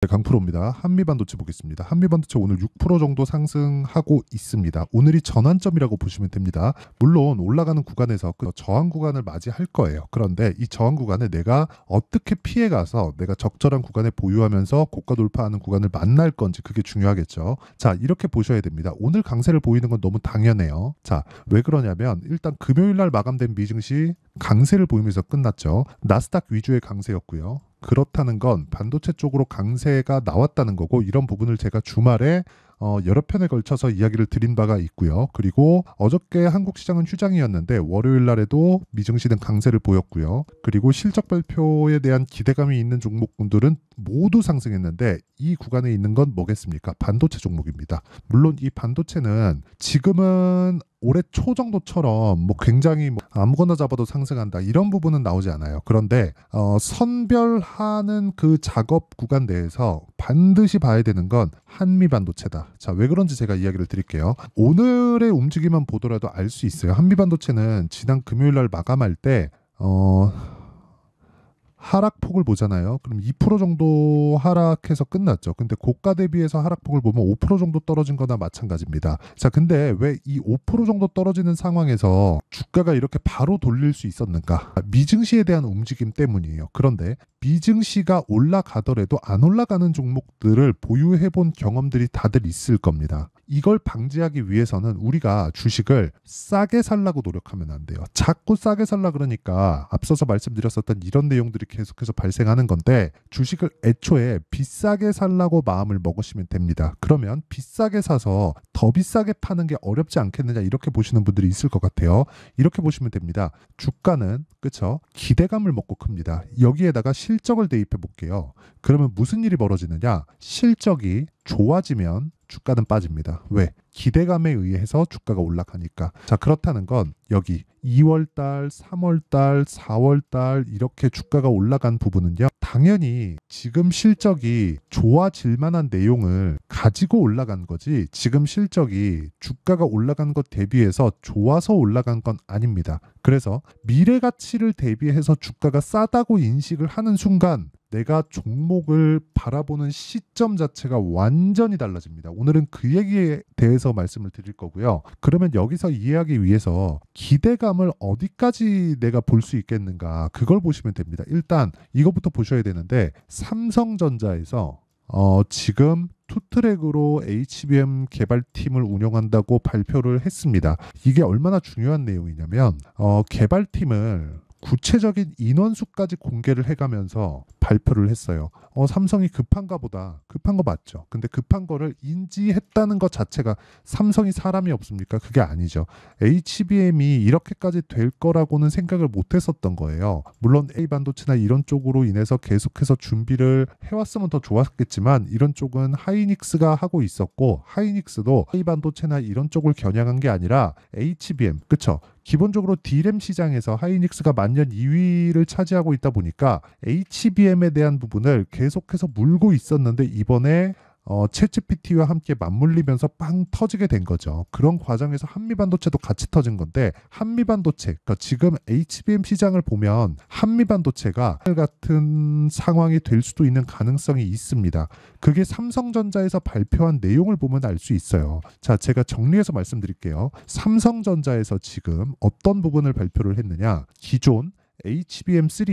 네, 강프로입니다. 한미반도체 보겠습니다. 한미반도체 오늘 6% 정도 상승하고 있습니다. 오늘이 전환점이라고 보시면 됩니다. 물론 올라가는 구간에서 그 저항 구간을 맞이할 거예요. 그런데 이 저항 구간에 내가 어떻게 피해가서 내가 적절한 구간에 보유하면서 고가 돌파하는 구간을 만날 건지 그게 중요하겠죠. 자 이렇게 보셔야 됩니다. 오늘 강세를 보이는 건 너무 당연해요. 자 왜 그러냐면 일단 금요일 날 마감된 미증시 강세를 보이면서 끝났죠. 나스닥 위주의 강세였고요. 그렇다는 건 반도체 쪽으로 강세가 나왔다는 거고 이런 부분을 제가 주말에 어, 여러 편에 걸쳐서 이야기를 드린 바가 있고요. 그리고 어저께 한국 시장은 휴장이었는데 월요일 날에도 미증시는 강세를 보였고요. 그리고 실적 발표에 대한 기대감이 있는 종목군들은 모두 상승했는데 이 구간에 있는 건 뭐겠습니까? 반도체 종목입니다. 물론 이 반도체는 지금은 올해 초 정도처럼 뭐 굉장히 뭐 아무거나 잡아도 상승한다 이런 부분은 나오지 않아요. 그런데 어 선별하는 그 작업 구간 내에서 반드시 봐야 되는 건 한미 반도체다. 자, 왜 그런지 제가 이야기를 드릴게요. 오늘의 움직임만 보더라도 알 수 있어요. 한미 반도체는 지난 금요일 날 마감할 때 어, 하락폭을 보잖아요. 그럼 2% 정도 하락해서 끝났죠. 근데 고가 대비해서 하락폭을 보면 5% 정도 떨어진 거나 마찬가지입니다. 자, 근데 왜 이 5% 정도 떨어지는 상황에서 주가가 이렇게 바로 돌릴 수 있었는가? 미증시에 대한 움직임 때문이에요. 그런데 미증시가 올라가더라도 안 올라가는 종목들을 보유해본 경험들이 다들 있을 겁니다. 이걸 방지하기 위해서는 우리가 주식을 싸게 살라고 노력하면 안 돼요. 자꾸 싸게 살라 그러니까 앞서서 말씀드렸었던 이런 내용들이 계속해서 발생하는 건데 주식을 애초에 비싸게 살라고 마음을 먹으시면 됩니다. 그러면 비싸게 사서 더 비싸게 파는 게 어렵지 않겠느냐 이렇게 보시는 분들이 있을 것 같아요. 이렇게 보시면 됩니다. 주가는 그쵸 기대감을 먹고 큽니다. 여기에다가 실적을 대입해 볼게요. 그러면 무슨 일이 벌어지느냐? 실적이 좋아지면 주가는 빠집니다. 왜? 기대감에 의해서 주가가 올라가니까. 자, 그렇다는 건 여기 2월달, 3월달, 4월달 이렇게 주가가 올라간 부분은요. 당연히 지금 실적이 좋아질 만한 내용을 가지고 올라간 거지 지금 실적이 주가가 올라간 것 대비해서 좋아서 올라간 건 아닙니다. 그래서 미래 가치를 대비해서 주가가 싸다고 인식을 하는 순간 내가 종목을 바라보는 시점 자체가 완전히 달라집니다. 오늘은 그 얘기에 대해서 말씀을 드릴 거고요. 그러면 여기서 이해하기 위해서 기대감을 어디까지 내가 볼 수 있겠는가 그걸 보시면 됩니다. 일단 이것부터 보셔야 되는데 삼성전자에서 어, 지금 투트랙으로 HBM 개발팀을 운영한다고 발표를 했습니다. 이게 얼마나 중요한 내용이냐면 어, 개발팀을 구체적인 인원수까지 공개를 해가면서 발표를 했어요. 어, 삼성이 급한가 보다. 급한 거 맞죠. 근데 급한 거를 인지했다는 것 자체가 삼성이 사람이 없습니까? 그게 아니죠. HBM이 이렇게까지 될 거라고는 생각을 못 했었던 거예요. 물론 A 반도체나 이런 쪽으로 인해서 계속해서 준비를 해왔으면 더 좋았겠지만 이런 쪽은 하이닉스가 하고 있었고 하이닉스도 A 반도체나 이런 쪽을 겨냥한 게 아니라 HBM, 그쵸? 기본적으로 D램 시장에서 하이닉스가 만년 2위를 차지하고 있다 보니까 HBM OSM에 대한 부분을 계속해서 물고 있었는데 이번에 어, 챗GPT와 함께 맞물리면서 빵 터지게 된 거죠. 그런 과정에서 한미반도체도 같이 터진 건데 한미반도체, 그러니까 지금 HBM 시장을 보면 한미반도체가 같은 상황이 될 수도 있는 가능성이 있습니다. 그게 삼성전자에서 발표한 내용을 보면 알 수 있어요. 자, 제가 정리해서 말씀드릴게요. 삼성전자에서 지금 어떤 부분을 발표를 했느냐? 기존 h b m 3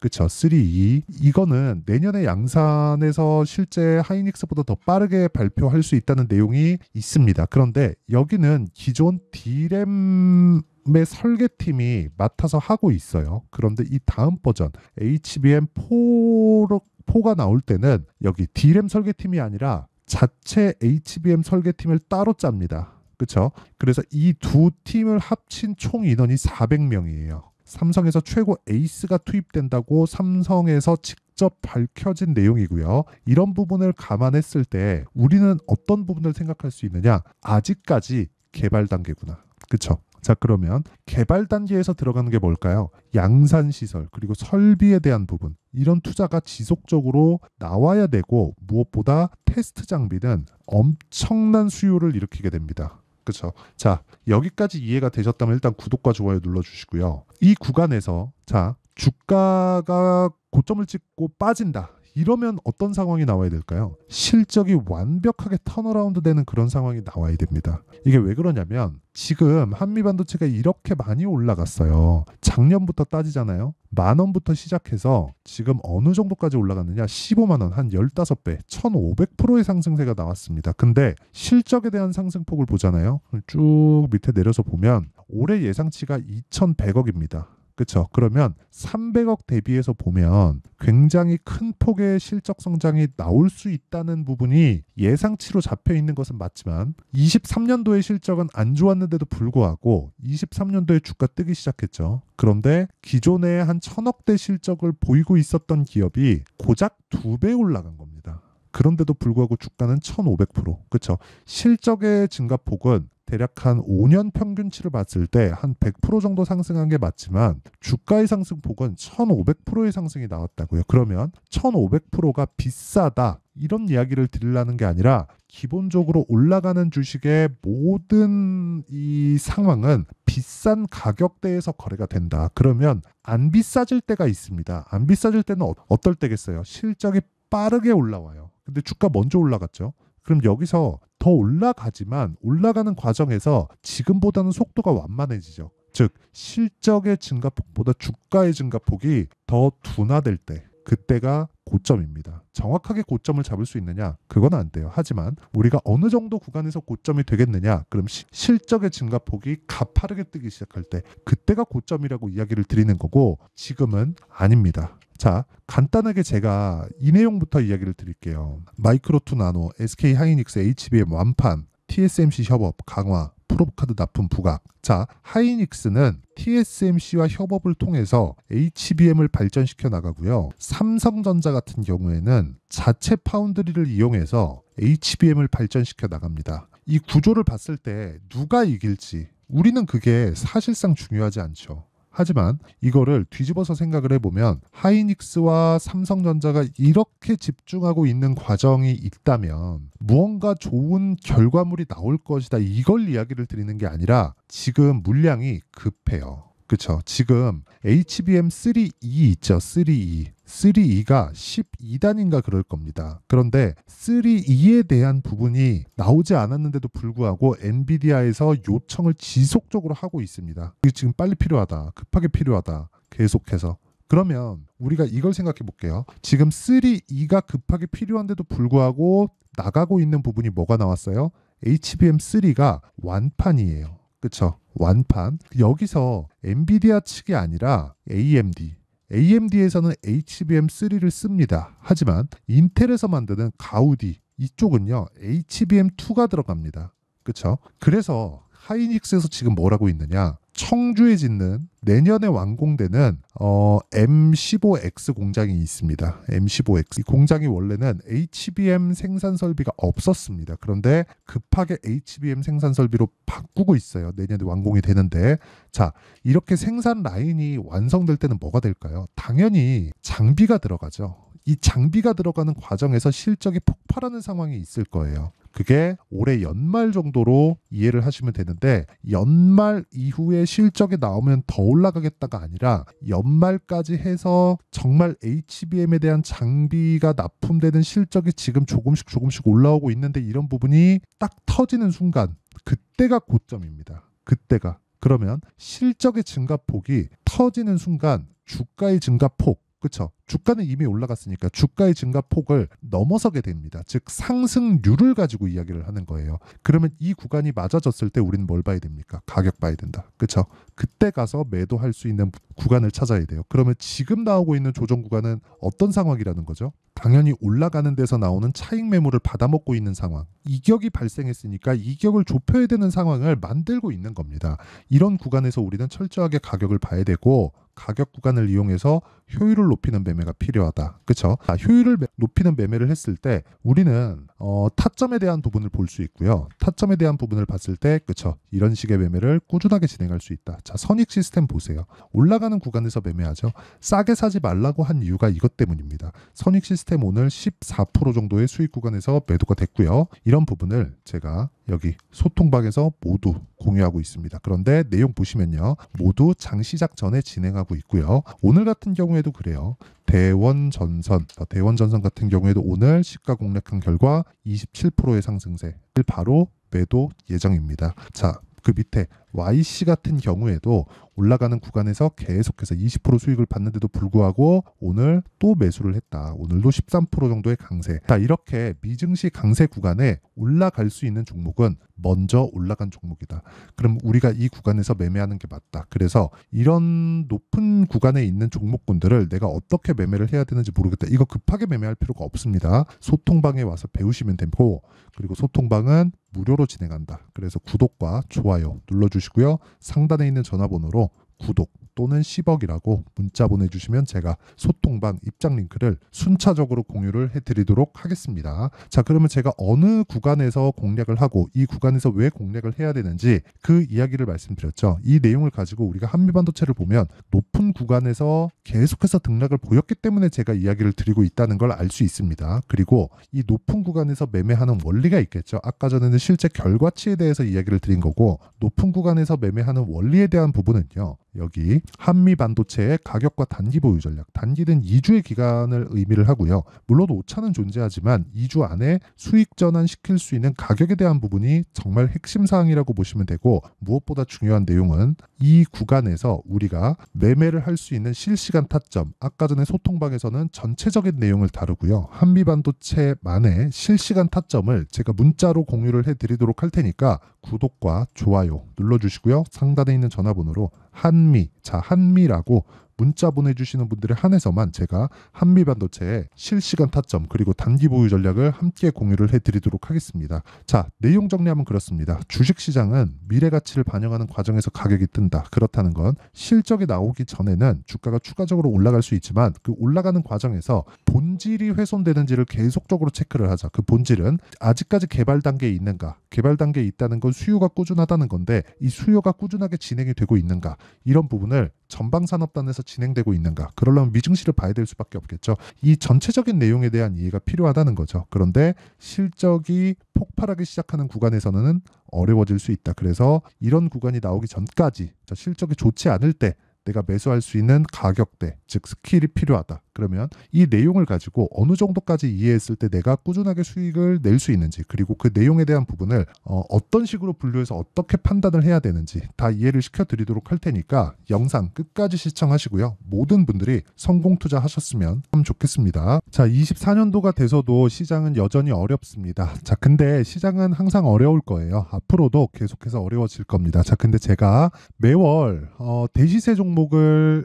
그쵸 3E 이거는 내년에 양산에서 실제 하이닉스보다 더 빠르게 발표할 수 있다는 내용이 있습니다. 그런데 여기는 기존 D램 의 설계팀이 맡아서 하고 있어요. 그런데 이 다음 버전 h b m 4가 나올 때는 여기 D램 설계팀이 아니라 자체 HBM 설계팀을 따로 짭니다. 그렇 그래서 이 두 팀을 합친 총 인원이 400명이에요. 삼성에서 최고 에이스가 투입된다고 삼성에서 직접 밝혀진 내용이고요. 이런 부분을 감안했을 때 우리는 어떤 부분을 생각할 수 있느냐? 아직까지 개발 단계구나. 그쵸? 자 그러면 개발 단계에서 들어가는 게 뭘까요? 양산 시설 그리고 설비에 대한 부분 이런 투자가 지속적으로 나와야 되고 무엇보다 테스트 장비는 엄청난 수요를 일으키게 됩니다. 그렇죠. 자 여기까지 이해가 되셨다면 일단 구독과 좋아요 눌러주시고요. 이 구간에서 자 주가가 고점을 찍고 빠진다. 이러면 어떤 상황이 나와야 될까요? 실적이 완벽하게 턴어라운드 되는 그런 상황이 나와야 됩니다. 이게 왜 그러냐면 지금 한미 반도체가 이렇게 많이 올라갔어요. 작년부터 따지잖아요. 만 원부터 시작해서 지금 어느 정도까지 올라갔느냐? 15만 원, 한 15배, 1,500%의 상승세가 나왔습니다. 근데 실적에 대한 상승폭을 보잖아요. 쭉 밑에 내려서 보면 올해 예상치가 2,100억입니다. 그렇죠. 그러면 300억 대비해서 보면 굉장히 큰 폭의 실적 성장이 나올 수 있다는 부분이 예상치로 잡혀 있는 것은 맞지만 23년도의 실적은 안 좋았는데도 불구하고 23년도에 주가 뜨기 시작했죠. 그런데 기존에 한1 0 0 0억대 실적을 보이고 있었던 기업이 고작 두 배 올라간 겁니다. 그런데도 불구하고 주가는 1,500%. 그렇죠. 실적의 증가폭은 대략 한 5년 평균치를 봤을 때 한 100% 정도 상승한 게 맞지만 주가의 상승폭은 1,500%의 상승이 나왔다고요. 그러면 1,500%가 비싸다. 이런 이야기를 드리려는 게 아니라 기본적으로 올라가는 주식의 모든 이 상황은 비싼 가격대에서 거래가 된다. 그러면 안 비싸질 때가 있습니다. 안 비싸질 때는 어, 어떨 때겠어요? 실적이 빠르게 올라와요. 근데 주가 먼저 올라갔죠. 그럼 여기서 더 올라가지만 올라가는 과정에서 지금보다는 속도가 완만해지죠. 즉 실적의 증가폭보다 주가의 증가폭이 더 둔화될 때 그때가 고점입니다. 정확하게 고점을 잡을 수 있느냐? 그건 안 돼요. 하지만 우리가 어느 정도 구간에서 고점이 되겠느냐? 그럼 시, 실적의 증가폭이 가파르게 뜨기 시작할 때 그때가 고점이라고 이야기를 드리는 거고 지금은 아닙니다. 자, 간단하게 제가 이 내용부터 이야기를 드릴게요. 마이크로 투 나노, SK 하이닉스 HBM 완판, TSMC 협업 강화, 프로카드 납품 부각. 자, 하이닉스는 TSMC와 협업을 통해서 HBM을 발전시켜 나가고요. 삼성전자 같은 경우에는 자체 파운드리를 이용해서 HBM을 발전시켜 나갑니다. 이 구조를 봤을 때 누가 이길지 우리는 그게 사실상 중요하지 않죠. 하지만 이거를 뒤집어서 생각을 해보면 하이닉스와 삼성전자가 이렇게 집중하고 있는 과정이 있다면 무언가 좋은 결과물이 나올 것이다 이걸 이야기를 드리는 게 아니라 지금 물량이 급해요. 그쵸. 지금 HBM3E 있죠. 3E. 3E가 12단인가 그럴 겁니다. 그런데 3E에 대한 부분이 나오지 않았는데도 불구하고 엔비디아에서 요청을 지속적으로 하고 있습니다. 이게 지금 빨리 필요하다. 급하게 필요하다. 계속해서. 그러면 우리가 이걸 생각해 볼게요. 지금 3E가 급하게 필요한데도 불구하고 나가고 있는 부분이 뭐가 나왔어요? HBM3가 완판이에요. 그쵸 완판 여기서 엔비디아 측이 아니라 AMD AMD에서는 HBM3를 씁니다. 하지만 인텔에서 만드는 가우디 이쪽은요 HBM2가 들어갑니다. 그쵸 그래서 하이닉스에서 지금 뭐라고 있느냐 청주에 짓는 내년에 완공되는 어, M15X 공장이 있습니다. M15X 이 공장이 원래는 HBM 생산 설비가 없었습니다. 그런데 급하게 HBM 생산 설비로 바꾸고 있어요. 내년에 완공이 되는데 자 이렇게 생산 라인이 완성될 때는 뭐가 될까요? 당연히 장비가 들어가죠. 이 장비가 들어가는 과정에서 실적이 폭발하는 상황이 있을 거예요. 그게 올해 연말 정도로 이해를 하시면 되는데 연말 이후에 실적이 나오면 더 올라가겠다가 아니라 연말까지 해서 정말 HBM에 대한 장비가 납품되는 실적이 지금 조금씩 조금씩 올라오고 있는데 이런 부분이 딱 터지는 순간 그때가 고점입니다. 그때가 그러면 실적의 증가폭이 터지는 순간 주가의 증가폭 그쵸 주가는 이미 올라갔으니까 주가의 증가폭을 넘어서게 됩니다. 즉 상승률을 가지고 이야기를 하는 거예요. 그러면 이 구간이 맞아졌을 때 우리는 뭘 봐야 됩니까? 가격 봐야 된다. 그렇죠? 그때 가서 매도할 수 있는 구간을 찾아야 돼요. 그러면 지금 나오고 있는 조정 구간은 어떤 상황이라는 거죠? 당연히 올라가는 데서 나오는 차익 매물을 받아먹고 있는 상황. 이격이 발생했으니까 이격을 좁혀야 되는 상황을 만들고 있는 겁니다. 이런 구간에서 우리는 철저하게 가격을 봐야 되고 가격 구간을 이용해서 효율을 높이는 뱀 매매가 필요하다. 그렇죠? 효율을 높이는 매매를 했을 때 우리는 어, 타점에 대한 부분을 볼 수 있고요. 타점에 대한 부분을 봤을 때 그쵸 이런 식의 매매를 꾸준하게 진행할 수 있다. 자 선익 시스템 보세요. 올라가는 구간에서 매매하죠. 싸게 사지 말라고 한 이유가 이것 때문입니다. 선익 시스템 오늘 14% 정도의 수익 구간에서 매도가 됐고요. 이런 부분을 제가 여기 소통방에서 모두 공유하고 있습니다. 그런데 내용 보시면요. 모두 장 시작 전에 진행하고 있고요. 오늘 같은 경우에도 그래요. 대원 전선, 어, 대원 전선 같은 경우에도 오늘 시가 공략한 결과 27%의 상승세를 바로 매도 예정입니다. 자, 그 밑에 YC 같은 경우에도 올라가는 구간에서 계속해서 20% 수익을 받는데도 불구하고 오늘 또 매수를 했다. 오늘도 13% 정도의 강세. 자, 이렇게 미증시 강세 구간에 올라갈 수 있는 종목은 먼저 올라간 종목이다. 그럼 우리가 이 구간에서 매매하는 게 맞다. 그래서 이런 높은 구간에 있는 종목군들을 내가 어떻게 매매를 해야 되는지 모르겠다. 이거 급하게 매매할 필요가 없습니다. 소통방에 와서 배우시면 되고 그리고 소통방은 무료로 진행한다. 그래서 구독과 좋아요 눌러주시면 주시고요. 상단에 있는 전화번호로 구독, 또는 10억이라고 문자 보내주시면 제가 소통반 입장 링크를 순차적으로 공유를 해드리도록 하겠습니다. 자 그러면 제가 어느 구간에서 공략을 하고 이 구간에서 왜 공략을 해야 되는지 그 이야기를 말씀드렸죠. 이 내용을 가지고 우리가 한미반도체를 보면 높은 구간에서 계속해서 등락을 보였기 때문에 제가 이야기를 드리고 있다는 걸 알 수 있습니다. 그리고 이 높은 구간에서 매매하는 원리가 있겠죠. 아까 전에는 실제 결과치에 대해서 이야기를 드린 거고 높은 구간에서 매매하는 원리에 대한 부분은요. 여기 한미 반도체의 가격과 단기 보유 전략. 단기는 2주의 기간을 의미를 하고요. 물론 오차는 존재하지만 2주 안에 수익 전환시킬 수 있는 가격에 대한 부분이 정말 핵심 사항이라고 보시면 되고 무엇보다 중요한 내용은 이 구간에서 우리가 매매를 할 수 있는 실시간 타점. 아까 전에 소통방에서는 전체적인 내용을 다루고요. 한미 반도체만의 실시간 타점을 제가 문자로 공유를 해 드리도록 할 테니까 구독과 좋아요 눌러 주시고요. 상단에 있는 전화번호로 한미. 자, 한미라고 문자 보내주시는 분들에 한해서만 제가 한미 반도체의 실시간 타점 그리고 단기 보유 전략을 함께 공유를 해드리도록 하겠습니다. 자 내용 정리하면 그렇습니다. 주식시장은 미래 가치를 반영하는 과정에서 가격이 뜬다. 그렇다는 건 실적이 나오기 전에는 주가가 추가적으로 올라갈 수 있지만 그 올라가는 과정에서 본질이 훼손되는지를 계속적으로 체크를 하자. 그 본질은 아직까지 개발 단계에 있는가? 개발 단계에 있다는 건 수요가 꾸준하다는 건데 이 수요가 꾸준하게 진행이 되고 있는가? 이런 부분을 전방산업단에서 진행되고 있는가? 그러려면 미증시를 봐야 될 수밖에 없겠죠. 이 전체적인 내용에 대한 이해가 필요하다는 거죠. 그런데 실적이 폭발하기 시작하는 구간에서는 어려워질 수 있다. 그래서 이런 구간이 나오기 전까지 그러니까 실적이 좋지 않을 때 내가 매수할 수 있는 가격대, 즉 스킬이 필요하다. 그러면 이 내용을 가지고 어느 정도까지 이해했을 때 내가 꾸준하게 수익을 낼 수 있는지 그리고 그 내용에 대한 부분을 어, 어떤 식으로 분류해서 어떻게 판단을 해야 되는지 다 이해를 시켜드리도록 할 테니까 영상 끝까지 시청하시고요. 모든 분들이 성공 투자하셨으면 참 좋겠습니다. 자 24년도가 돼서도 시장은 여전히 어렵습니다. 자 근데 시장은 항상 어려울 거예요. 앞으로도 계속해서 어려워질 겁니다. 자 근데 제가 매월 어, 대시세 종목을